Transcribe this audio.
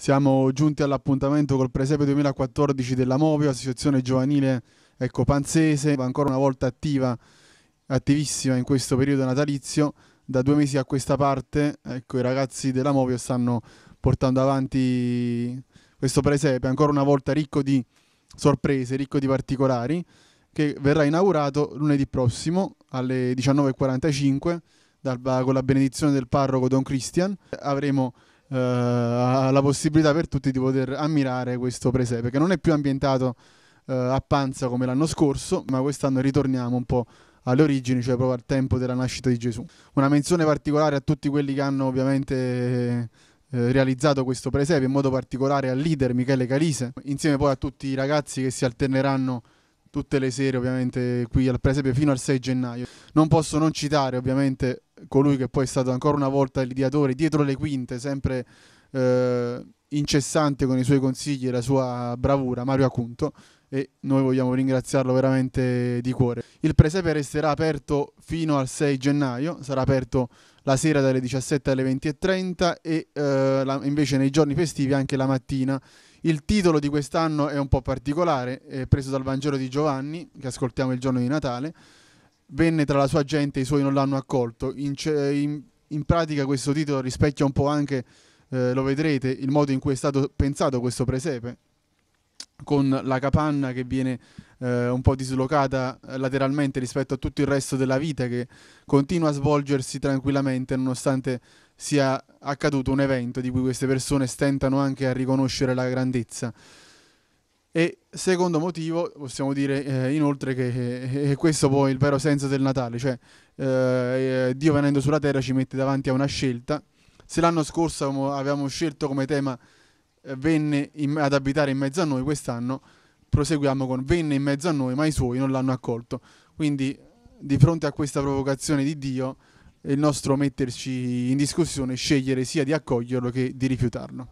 Siamo giunti all'appuntamento col Presepe 2014 della Movio, associazione giovanile ecco, panzese, ancora una volta attiva, attivissima in questo periodo natalizio. Da due mesi a questa parte ecco, i ragazzi della Movio stanno portando avanti questo Presepe, ancora una volta ricco di sorprese, ricco di particolari, che verrà inaugurato lunedì prossimo alle 19.45 con la benedizione del parroco Don Cristian. Avremo eh, la, possibilità per tutti di poter ammirare questo presepe, che non è più ambientato eh, a Panza come l'anno scorso, ma quest'anno ritorniamo un po' alle origini, cioè proprio al tempo della nascita di Gesù. Una menzione particolare a tutti quelli che hanno ovviamente eh, eh, realizzato questo presepe, in modo particolare al leader Michele Calise, insieme poi a tutti i ragazzi che si alterneranno tutte le sere ovviamente qui al presepe fino al 6 gennaio. Non posso non citare ovviamente colui che poi è stato ancora una volta l'ideatore dietro le quinte, sempre eh, incessante con i suoi consigli e la sua bravura, Mario Acunto, e noi vogliamo ringraziarlo veramente di cuore. Il presepe resterà aperto fino al 6 gennaio, sarà aperto la sera dalle 17 alle 20.30 e eh, la, invece nei giorni festivi anche la mattina. Il titolo di quest'anno è un po' particolare, è preso dal Vangelo di Giovanni, che ascoltiamo il giorno di Natale. Venne tra la sua gente e i suoi non l'hanno accolto. In, in, in pratica questo titolo rispecchia un po' anche eh, lo vedrete, il modo in cui è stato pensato questo presepe, con la capanna che viene eh, un po' dislocata eh, lateralmente rispetto a tutto il resto della vita che continua a svolgersi tranquillamente nonostante sia accaduto un evento di cui queste persone stentano anche a riconoscere la grandezza. E secondo motivo possiamo dire eh, inoltre che è eh, eh, questo poi il vero senso del Natale, cioè eh, Dio venendo sulla terra ci mette davanti a una scelta se l'anno scorso avevamo scelto come tema eh, venne in, ad abitare in mezzo a noi, quest'anno proseguiamo con venne in mezzo a noi, ma i suoi non l'hanno accolto. Quindi di fronte a questa provocazione di Dio il nostro metterci in discussione, scegliere sia di accoglierlo che di rifiutarlo.